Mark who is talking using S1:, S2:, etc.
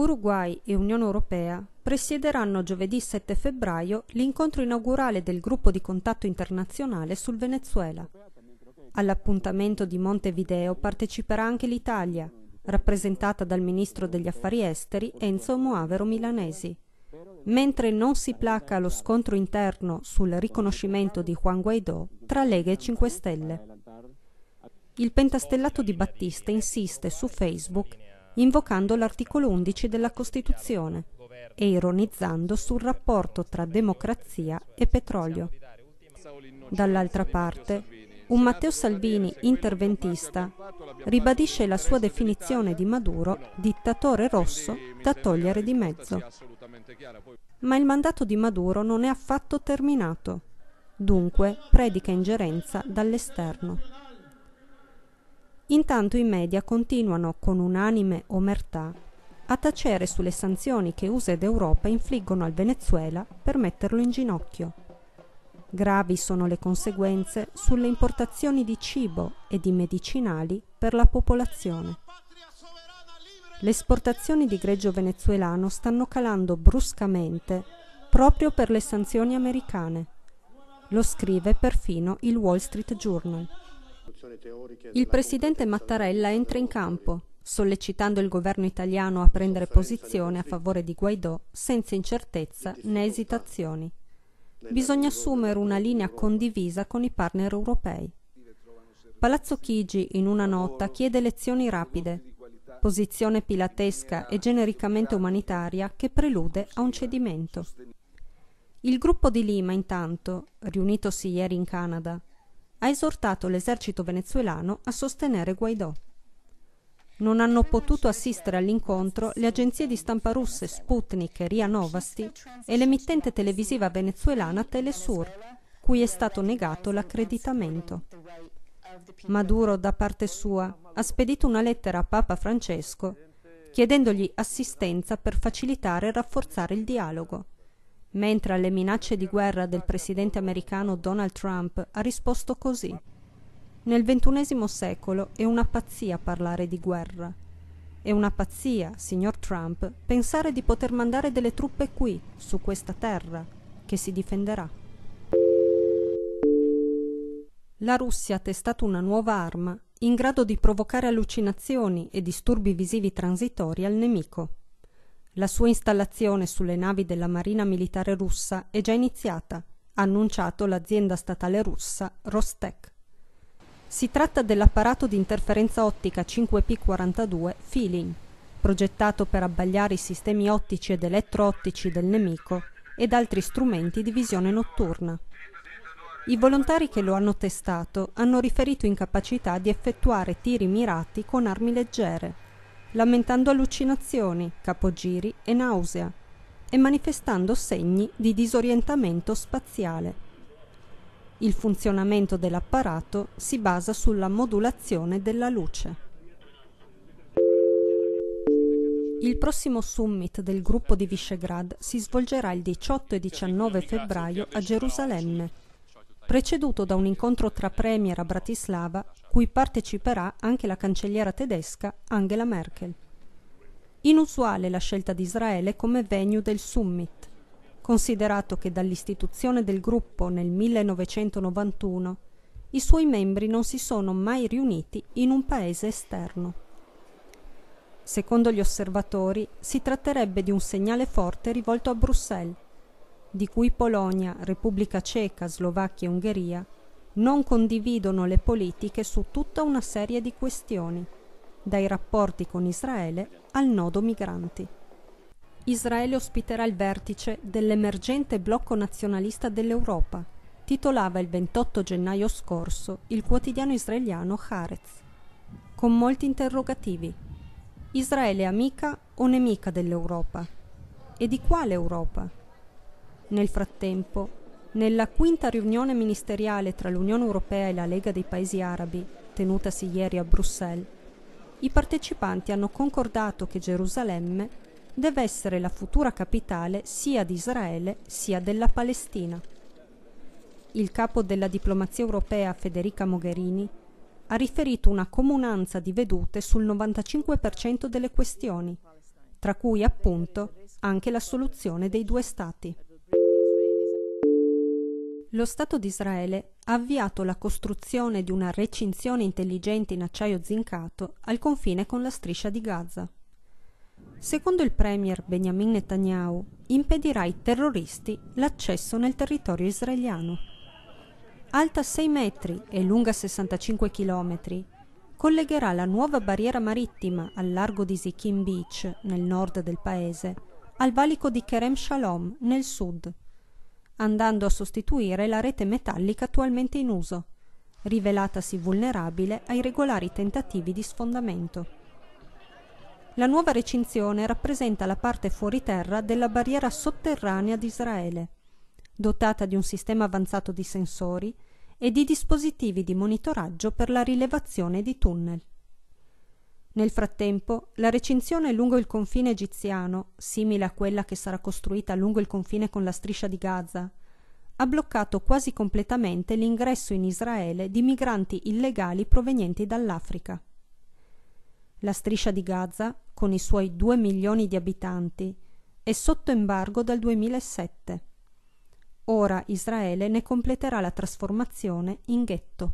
S1: Uruguay e Unione Europea presiederanno giovedì 7 febbraio l'incontro inaugurale del gruppo di contatto internazionale sul Venezuela. All'appuntamento di Montevideo parteciperà anche l'Italia, rappresentata dal ministro degli affari esteri Enzo Moavero Milanesi. Mentre non si placa lo scontro interno sul riconoscimento di Juan Guaidó tra Lega e 5 Stelle. Il pentastellato di Battista insiste su Facebook invocando l'articolo 11 della Costituzione e ironizzando sul rapporto tra democrazia e petrolio. Dall'altra parte, un Matteo Salvini interventista ribadisce la sua definizione di Maduro dittatore rosso da togliere di mezzo. Ma il mandato di Maduro non è affatto terminato, dunque predica ingerenza dall'esterno. Intanto i media continuano con unanime omertà a tacere sulle sanzioni che USA ed Europa infliggono al Venezuela per metterlo in ginocchio. Gravi sono le conseguenze sulle importazioni di cibo e di medicinali per la popolazione. Le esportazioni di greggio venezuelano stanno calando bruscamente proprio per le sanzioni americane. Lo scrive perfino il Wall Street Journal. Il presidente Mattarella entra in campo, sollecitando il governo italiano a prendere posizione a favore di Guaidò senza incertezza né esitazioni. Bisogna assumere una linea condivisa con i partner europei. Palazzo Chigi, in una nota, chiede elezioni rapide, posizione pilatesca e genericamente umanitaria che prelude a un cedimento. Il gruppo di Lima, intanto, riunitosi ieri in Canada, ha esortato l'esercito venezuelano a sostenere Guaidò. Non hanno potuto assistere all'incontro le agenzie di stampa russe Sputnik e RIA Novasti e l'emittente televisiva venezuelana Telesur, cui è stato negato l'accreditamento. Maduro, da parte sua, ha spedito una lettera a Papa Francesco chiedendogli assistenza per facilitare e rafforzare il dialogo mentre alle minacce di guerra del presidente americano Donald Trump ha risposto così. Nel ventunesimo secolo è una pazzia parlare di guerra. È una pazzia, signor Trump, pensare di poter mandare delle truppe qui, su questa terra, che si difenderà. La Russia ha testato una nuova arma in grado di provocare allucinazioni e disturbi visivi transitori al nemico. La sua installazione sulle navi della Marina Militare Russa è già iniziata, ha annunciato l'azienda statale russa Rostec. Si tratta dell'apparato di interferenza ottica 5P42 Feeling, progettato per abbagliare i sistemi ottici ed elettroottici del nemico ed altri strumenti di visione notturna. I volontari che lo hanno testato hanno riferito incapacità di effettuare tiri mirati con armi leggere, lamentando allucinazioni, capogiri e nausea e manifestando segni di disorientamento spaziale. Il funzionamento dell'apparato si basa sulla modulazione della luce. Il prossimo summit del gruppo di Visegrad si svolgerà il 18 e 19 febbraio a Gerusalemme, preceduto da un incontro tra Premier a Bratislava cui parteciperà anche la cancelliera tedesca Angela Merkel. Inusuale la scelta di Israele come venue del summit, considerato che dall'istituzione del gruppo nel 1991 i suoi membri non si sono mai riuniti in un paese esterno. Secondo gli osservatori si tratterebbe di un segnale forte rivolto a Bruxelles, di cui Polonia, Repubblica Ceca, Slovacchia e Ungheria non condividono le politiche su tutta una serie di questioni, dai rapporti con Israele al nodo migranti. Israele ospiterà il vertice dell'emergente blocco nazionalista dell'Europa, titolava il 28 gennaio scorso il quotidiano israeliano Haaretz, con molti interrogativi. Israele è amica o nemica dell'Europa? E di quale Europa? Nel frattempo, nella quinta riunione ministeriale tra l'Unione Europea e la Lega dei Paesi Arabi, tenutasi ieri a Bruxelles, i partecipanti hanno concordato che Gerusalemme deve essere la futura capitale sia di Israele sia della Palestina. Il capo della diplomazia europea Federica Mogherini ha riferito una comunanza di vedute sul 95% delle questioni, tra cui appunto anche la soluzione dei due Stati lo Stato di Israele ha avviato la costruzione di una recinzione intelligente in acciaio zincato al confine con la striscia di Gaza. Secondo il premier Benjamin Netanyahu, impedirà ai terroristi l'accesso nel territorio israeliano. Alta 6 metri e lunga 65 chilometri, collegherà la nuova barriera marittima al largo di Sikkim Beach, nel nord del paese, al valico di Kerem Shalom, nel sud, andando a sostituire la rete metallica attualmente in uso, rivelatasi vulnerabile ai regolari tentativi di sfondamento. La nuova recinzione rappresenta la parte fuori terra della barriera sotterranea di Israele, dotata di un sistema avanzato di sensori e di dispositivi di monitoraggio per la rilevazione di tunnel. Nel frattempo, la recinzione lungo il confine egiziano, simile a quella che sarà costruita lungo il confine con la striscia di Gaza, ha bloccato quasi completamente l'ingresso in Israele di migranti illegali provenienti dall'Africa. La striscia di Gaza, con i suoi due milioni di abitanti, è sotto embargo dal 2007. Ora Israele ne completerà la trasformazione in ghetto.